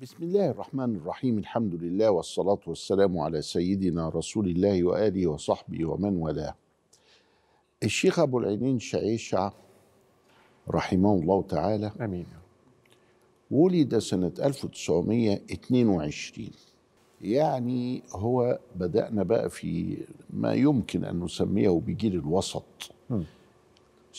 بسم الله الرحمن الرحيم الحمد لله والصلاة والسلام على سيدنا رسول الله وآله وصحبه ومن والاه الشيخ أبو العينين شعيشع رحمه الله تعالى أمين ولد سنة 1922 يعني هو بدأنا بقى في ما يمكن أن نسميه بجيل الوسط م.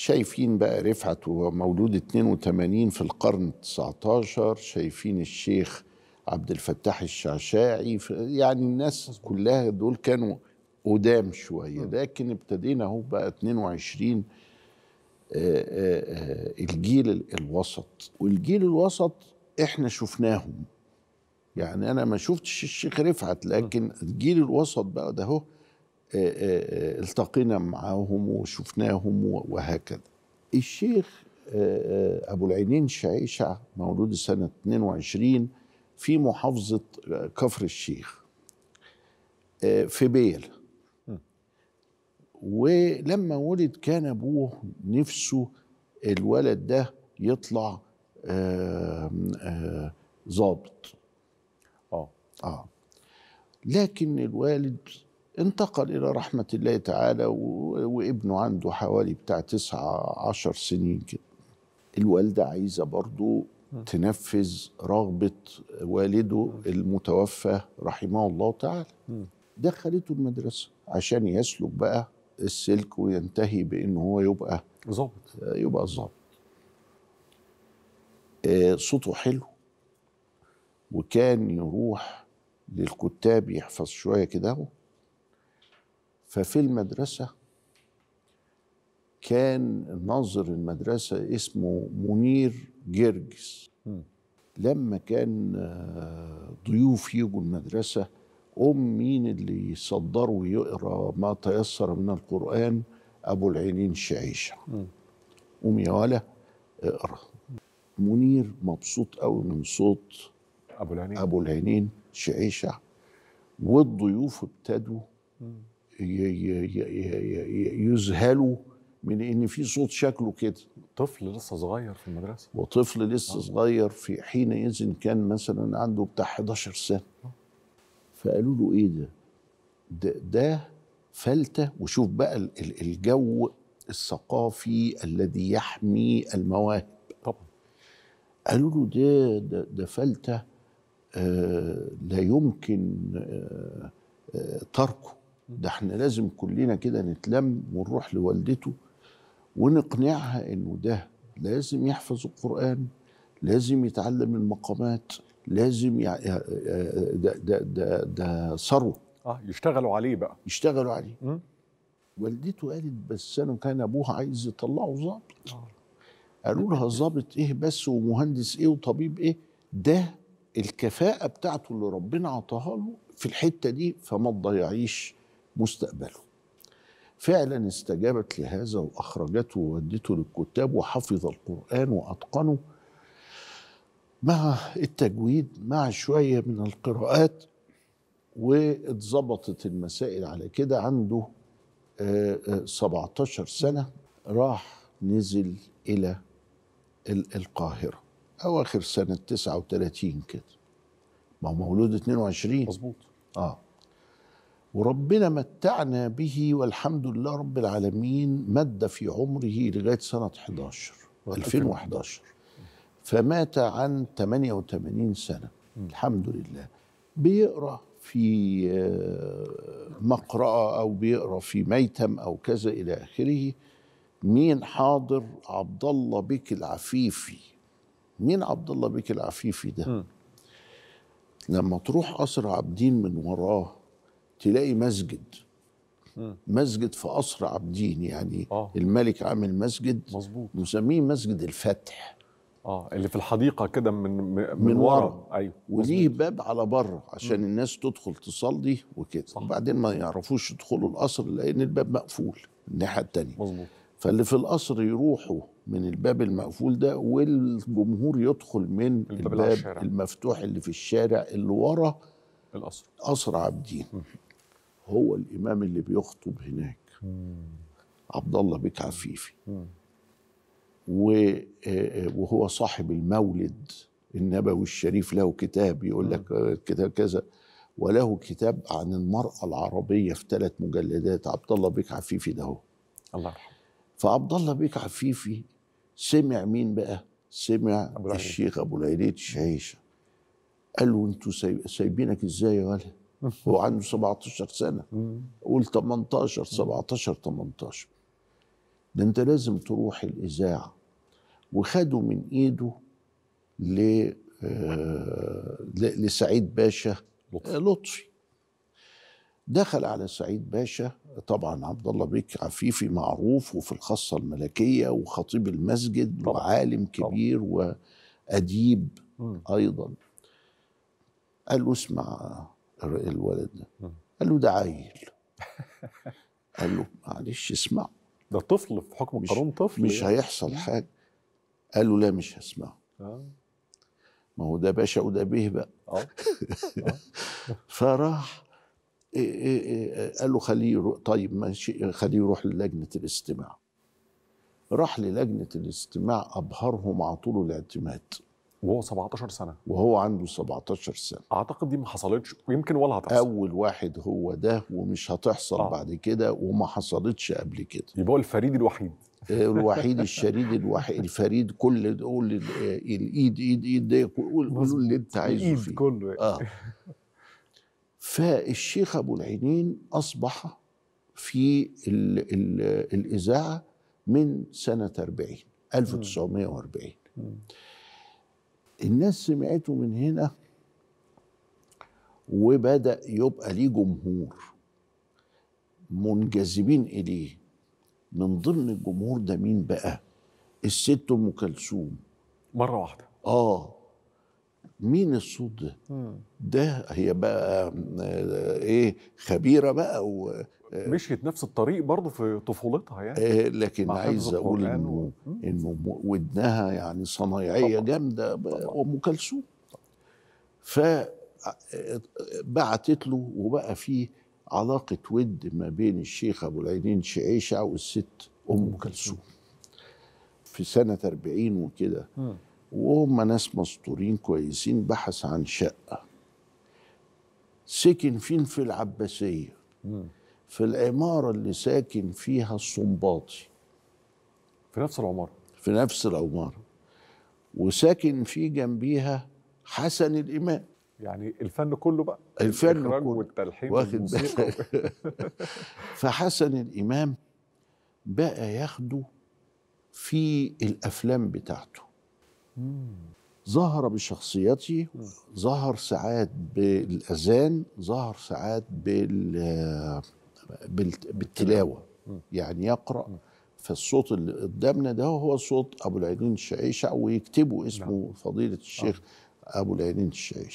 شايفين بقى رفعت وهو مولود 82 في القرن 19 شايفين الشيخ عبد الفتاح الشعشاعي يعني الناس كلها دول كانوا قدام شويه لكن ابتدينا اهو بقى 22 آه، آه، آه، الجيل الوسط والجيل الوسط احنا شفناهم يعني انا ما شفتش الشيخ رفعت لكن الجيل الوسط بقى ده هو آه، آه، آه، التقينا معاهم وشفناهم وهكذا الشيخ أبو العينين شعيشع مولود سنة 22 في محافظة كفر الشيخ في بيل ولما ولد كان أبوه نفسه الولد ده يطلع ظابط اه اه لكن الوالد انتقل إلى رحمة الله تعالى وابنه عنده حوالي بتاع تسعة عشر سنين كده الوالدة عايزة برضو تنفذ رغبة والده المتوفى رحمه الله تعالى دخلته المدرسة عشان يسلك بقى السلك وينتهي بأن هو يبقى ظابط يبقى ظابط آه، صوته حلو وكان يروح للكتاب يحفظ شوية كده ففي المدرسة كان ناظر المدرسة اسمه منير جرجس لما كان آه، ضيوف يجوا المدرسة أم مين اللي يصدروا ويقرأ ما تيسر من القرآن أبو العينين شعيشة قوم يا ولا اقرأ منير مبسوط قوي من صوت أبو العينين أبو العينين شعيشة والضيوف ابتدوا يذهلوا من ان في صوت شكله كده طفل لسه صغير في المدرسه وطفل لسه آه. صغير في حين يزن كان مثلا عنده بتاع 11 سنه فقالوا له ايه ده ده, ده فلته وشوف بقى الجو الثقافي الذي يحمي المواهب طبعا قالوا له ده ده, ده فلته آه لا يمكن آه آه تركه ده احنا لازم كلنا كده نتلم ونروح لوالدته ونقنعها انه ده لازم يحفظ القرآن لازم يتعلم المقامات لازم يع... ده ده ده ده ثروه اه يشتغلوا عليه بقى يشتغلوا عليه م? والدته قالت بس انا كان ابوها عايز يطلعه ظابط آه. قالوا لها ظابط ايه بس ومهندس ايه وطبيب ايه ده الكفاءه بتاعته اللي ربنا عطاها له في الحته دي فما تضيعيش مستقبله فعلا استجابت لهذا واخرجته وودته للكتاب وحفظ القران واتقنه مع التجويد مع شويه من القراءات واتظبطت المسائل على كده عنده 17 آه، آه، سنه راح نزل الى القاهره اواخر سنه 39 كده ما هو مولود 22 مظبوط اه وربنا متعنا به والحمد لله رب العالمين مد في عمره لغايه سنه 11 2011 فمات عن 88 سنه الحمد لله بيقرا في آه، مقرأة أو بيقرا في ميتم أو كذا إلى آخره مين حاضر عبد الله بك العفيفي مين عبد الله بك العفيفي ده؟ لما تروح قصر عابدين من وراه تلاقي مسجد مسجد في قصر عابدين يعني آه. الملك عامل مسجد مظبوط مسميه مسجد الفتح اه اللي في الحديقه كده من من, من ورا, ايوه وليه باب على بره عشان مم. الناس تدخل تصلي وكده وبعدين ما يعرفوش يدخلوا القصر لان الباب مقفول الناحيه الثانيه مظبوط فاللي في القصر يروحوا من الباب المقفول ده والجمهور يدخل من الباب, الباب المفتوح اللي في الشارع اللي ورا القصر قصر عابدين هو الامام اللي بيخطب هناك عبد الله بك عفيفي آه، آه، وهو صاحب المولد النبوي الشريف له كتاب يقول لك آه، كتاب كذا وله كتاب عن المرأة العربية في ثلاث مجلدات عبد الله بيك عفيفي ده هو الله يرحمه فعبد الله بيك عفيفي سمع مين بقى؟ سمع أبو الشيخ أبو العليد الشعيشة قال له انتوا سايبينك ازاي يا ولد؟ هو عنده 17 سنه قول 18 17 18 ده انت لازم تروح الاذاعه وخدوا من ايده ل آه، لسعيد باشا آه، لطفي دخل على سعيد باشا طبعا عبد الله بيك عفيفي معروف وفي الخاصه الملكيه وخطيب المسجد طبعا. وعالم كبير طبعا. واديب ايضا قال له اسمع الولد ده قال له ده عيل قال له معلش اسمع ده طفل في حكم القانون طفل مش يعني. هيحصل حاجه قال له لا مش هسمع آه. ما هو ده باشا وده بيه بقى آه. آه. فراح إيه إيه إيه قال له خليه يروح طيب ماشي خليه يروح للجنه الاستماع راح للجنه الاستماع ابهرهم على طول الاعتماد وهو 17 سنه وهو عنده 17 سنه اعتقد دي ما حصلتش ويمكن ولا هتحصل اول واحد هو ده ومش هتحصل آه. بعد كده وما حصلتش قبل كده يبقى هو الفريد الوحيد آه، الوحيد الشريد الوحيد الفريد كل قول آه، الايد ايد ايد دي قول اللي انت عايزه الايد فيه. كله اه فالشيخ ابو العينين اصبح في الـ الـ الاذاعه من سنه 40 1940 الناس سمعته من هنا وبدا يبقى ليه جمهور منجذبين اليه من ضمن الجمهور ده مين بقى الست ام كلثوم مره واحده اه مين الصوت ده؟ ده هي بقى آه، ايه خبيره بقى و آه، مشيت نفس الطريق برضه في طفولتها يعني إيه لكن عايز اقول انه انه ودنها يعني صنايعيه جامده ام كلثوم فبعتت آه، له وبقى في علاقه ود ما بين الشيخ ابو العينين شعيشه والست ام كلثوم في سنه 40 وكده وهم ناس مستورين كويسين بحث عن شقة سكن فين في العباسية في العمارة اللي ساكن فيها الصنباطي في نفس العمارة في نفس العمارة وساكن في جنبيها حسن الإمام يعني الفن كله بقى الفن كله والتلحين واخد فحسن الإمام بقى ياخده في الأفلام بتاعته ظهر بشخصيته ظهر ساعات بالاذان ظهر ساعات بال بالتلاوه يعني يقرا فالصوت اللي قدامنا ده هو صوت ابو العينين الشعيشع ويكتبوا اسمه نعم. فضيله الشيخ آه. ابو العينين الشعيشع